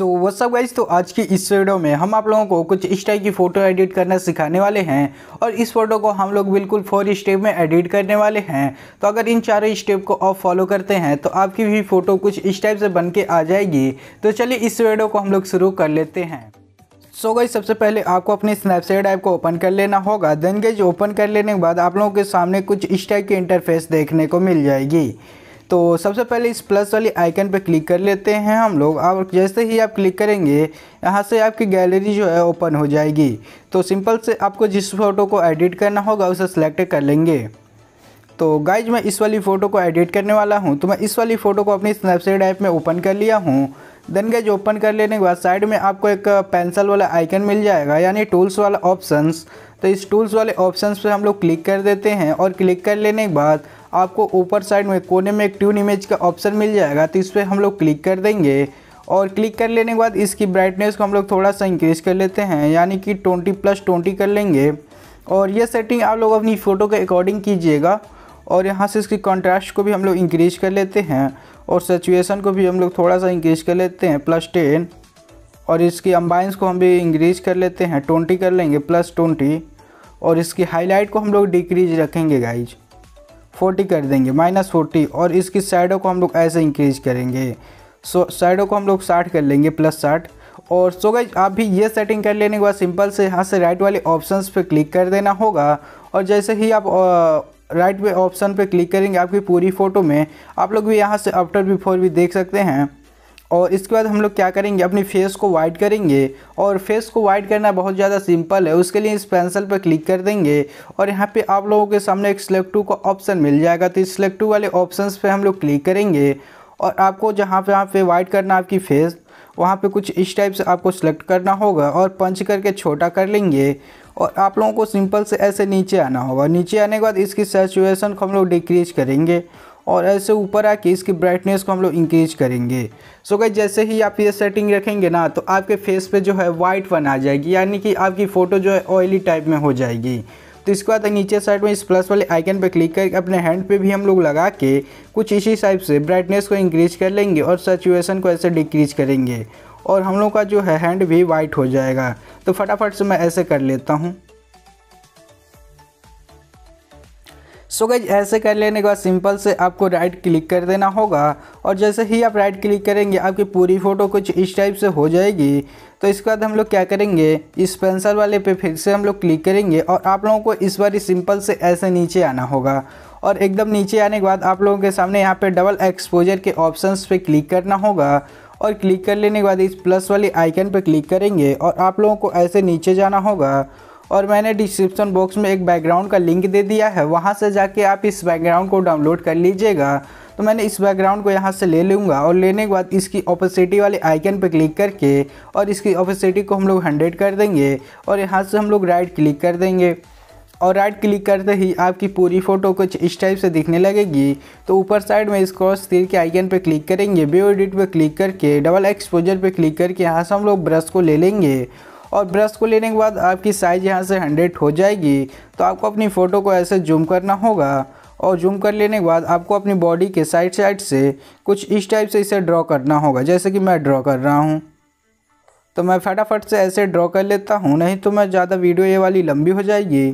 so what's up guys तो आज की इस वीडियो में हम आप लोगों को कुछ इस टाइप की फ़ोटो एडिट करना सिखाने वाले हैं और इस फोटो को हम लोग बिल्कुल फोर स्टेप में एडिट करने वाले हैं तो अगर इन चारों स्टेप को आप फॉलो करते हैं तो आपकी भी फ़ोटो कुछ इस टाइप से बन के आ जाएगी तो चलिए इस वीडियो को हम लोग शुरू कर लेते हैं सो so गई सबसे पहले आपको अपने स्नैपचैट ऐप को ओपन कर लेना होगा देन गई ओपन कर लेने के बाद आप लोगों के सामने कुछ इस टाइप की इंटरफेस देखने को मिल जाएगी तो सबसे पहले इस प्लस वाली आइकन पर क्लिक कर लेते हैं हम लोग और जैसे ही आप क्लिक करेंगे यहाँ से आपकी गैलरी जो है ओपन हो जाएगी तो सिंपल से आपको जिस फ़ोटो को एडिट करना होगा उसे सेलेक्ट कर लेंगे तो गाइज मैं इस वाली फ़ोटो को एडिट करने वाला हूँ तो मैं इस वाली फ़ोटो को अपनी स्नैपचैट ऐप में ओपन कर लिया हूँ देन गैज ओपन कर लेने के बाद साइड में आपको एक पेंसिल वाला आइकन मिल जाएगा यानी टूल्स वाला ऑप्शंस तो इस टूल्स वाले ऑप्शंस पे हम लोग क्लिक कर देते हैं और क्लिक कर लेने के बाद आपको ऊपर साइड में कोने में एक ट्यून इमेज का ऑप्शन मिल जाएगा तो इस पर हम लोग क्लिक कर देंगे और क्लिक कर लेने के बाद इसकी ब्राइटनेस को हम लोग थोड़ा सा इंक्रीज़ कर लेते हैं यानी कि ट्वेंटी प्लस ट्वेंटी कर लेंगे और यह सेटिंग आप लोग अपनी फ़ोटो के अकॉर्डिंग कीजिएगा और यहाँ से इसकी कॉन्ट्रास्ट को भी हम लोग इंक्रीज कर लेते हैं और सिचुएशन को भी हम लोग थोड़ा सा इंक्रीज कर लेते हैं प्लस टेन और इसकी अम्बाइंस को हम भी इंक्रीज कर लेते हैं ट्वेंटी कर लेंगे प्लस ट्वेंटी और इसकी हाईलाइट को हम लोग डिक्रीज रखेंगे गाइज फोर्टी कर देंगे माइनस फोर्टी और इसकी साइडों को हम लोग ऐसे इंक्रीज करेंगे सो साइडों को हम लोग साठ कर लेंगे प्लस साठ और सो गई आप भी ये सेटिंग कर लेने के बाद सिंपल से यहाँ से राइट वाले ऑप्शंस पे क्लिक कर देना होगा और जैसे ही आप राइट पे ऑप्शन पे क्लिक करेंगे आपकी पूरी फ़ोटो में आप लोग भी यहाँ से आफ्टर बिफोर भी देख सकते हैं और इसके बाद हम लोग क्या करेंगे अपनी फेस को वाइट करेंगे और फेस को वाइट करना बहुत ज़्यादा सिंपल है उसके लिए इस पेंसिल पर क्लिक कर देंगे और यहाँ पे आप लोगों के सामने एक सिलेक्ट टू का ऑप्शन मिल जाएगा तो इस सिलेक्ट टू वाले ऑप्शंस पे हम लोग क्लिक करेंगे और आपको जहाँ पे यहाँ पे वाइट करना आपकी फेस वहाँ पर कुछ इस टाइप से आपको सिलेक्ट करना होगा और पंच करके छोटा कर लेंगे और आप लोगों को सिंपल से ऐसे नीचे आना होगा नीचे आने के बाद इसकी सेचुएसन को हम लोग डिक्रीज करेंगे और ऐसे ऊपर आके इसकी ब्राइटनेस को हम लोग इंक्रीज करेंगे सो so गई जैसे ही आप ये सेटिंग रखेंगे ना तो आपके फेस पे जो है वाइट वन आ जाएगी यानी कि आपकी फ़ोटो जो है ऑयली टाइप में हो जाएगी तो इसके बाद नीचे साइड में इस प्लस वाले आइकन पर क्लिक करके अपने हैंड पे भी हम लोग लगा के कुछ इसी टाइप से ब्राइटनेस को इंक्रीज कर लेंगे और सचुएसन को ऐसे डिक्रीज करेंगे और हम लोग का जो है हैंड भी वाइट हो जाएगा तो फटाफट से मैं ऐसे कर लेता हूँ सो गई ऐसे कर लेने के बाद सिंपल से आपको राइट क्लिक कर देना होगा और जैसे ही आप राइट क्लिक करेंगे आपकी पूरी फ़ोटो कुछ इस टाइप से हो जाएगी तो इसके बाद हम लोग क्या करेंगे इस पेंसिल वाले पे फिर से हम लोग क्लिक करेंगे और आप लोगों को इस बार सिंपल से ऐसे नीचे आना होगा और एकदम नीचे आने के बाद आप लोगों के सामने यहाँ पर डबल एक्सपोजर के ऑप्शन पर क्लिक करना होगा और क्लिक कर लेने के बाद इस प्लस वाले आइकन पर क्लिक करेंगे और आप लोगों को ऐसे नीचे जाना होगा और मैंने डिस्क्रिप्शन बॉक्स में एक बैकग्राउंड का लिंक दे दिया है वहाँ से जाके आप इस बैकग्राउंड को डाउनलोड कर लीजिएगा तो मैंने इस बैकग्राउंड को यहाँ से ले लूँगा और लेने के बाद इसकी ऑपोसिटी वाले आइकन पर क्लिक करके और इसकी ऑपोसिटी को हम लोग हंड्रेड कर देंगे और यहाँ से हम लोग राइट क्लिक कर देंगे और राइट क्लिक करते ही आपकी पूरी फ़ोटो कुछ इस टाइप से दिखने लगेगी तो ऊपर साइड में इस तीर के आइकन पर क्लिक करेंगे व्यू एडिट पर क्लिक करके डबल एक्सपोजर पर क्लिक करके यहाँ से हम लोग ब्रश को ले लेंगे और ब्रश को लेने के बाद आपकी साइज़ यहाँ से हंड्रेड हो जाएगी तो आपको अपनी फ़ोटो को ऐसे जूम करना होगा और जूम कर लेने के बाद आपको अपनी बॉडी के साइड साइड से कुछ इस टाइप से इसे ड्रॉ करना होगा जैसे कि मैं ड्रॉ कर रहा हूँ तो मैं फटाफट से ऐसे ड्रॉ कर लेता हूँ नहीं तो मैं ज़्यादा वीडियो ये वाली लंबी हो जाएगी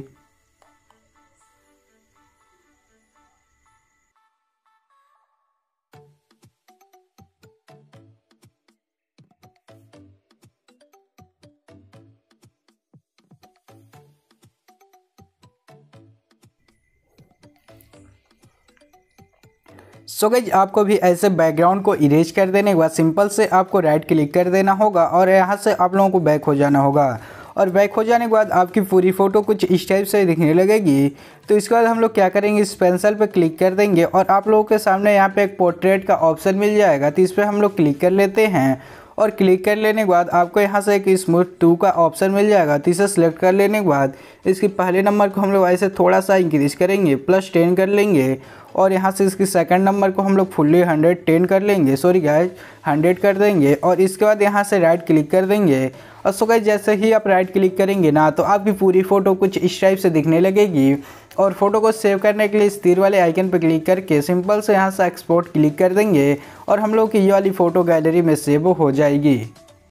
सो गई आपको भी ऐसे बैकग्राउंड को इरेज कर देने के बाद सिंपल से आपको राइट क्लिक कर देना होगा और यहाँ से आप लोगों को बैक हो जाना होगा और बैक हो जाने के बाद आपकी पूरी फ़ोटो कुछ इस टाइप से दिखने लगेगी तो इसके बाद हम लोग क्या करेंगे इस पेंसिल पे क्लिक कर देंगे और आप लोगों के सामने यहाँ पे एक पोर्ट्रेट का ऑप्शन मिल जाएगा तो इस पर हम लोग क्लिक कर लेते हैं और क्लिक कर लेने के बाद आपको यहाँ से एक स्मूथ टू का ऑप्शन मिल जाएगा तो इसे सेलेक्ट कर लेने के बाद इसके पहले नंबर को हम लोग ऐसे थोड़ा सा इंक्रीज करेंगे प्लस टेन कर लेंगे और यहाँ से इसकी सेकंड नंबर को हम लोग फुल्ली हंड्रेड टेन कर लेंगे सॉरी गाइज हंड्रेड कर देंगे और इसके बाद यहाँ से राइट क्लिक कर देंगे और सो गाइज जैसे ही आप राइट क्लिक करेंगे ना तो आपकी पूरी फ़ोटो कुछ इस टाइप से दिखने लगेगी और फोटो को सेव करने के लिए इस तीर वाले आइकन पर क्लिक करके सिंपल से यहाँ से एक्सपोर्ट क्लिक कर देंगे और हम लोग की ये वाली फ़ोटो गैलरी में सेव हो जाएगी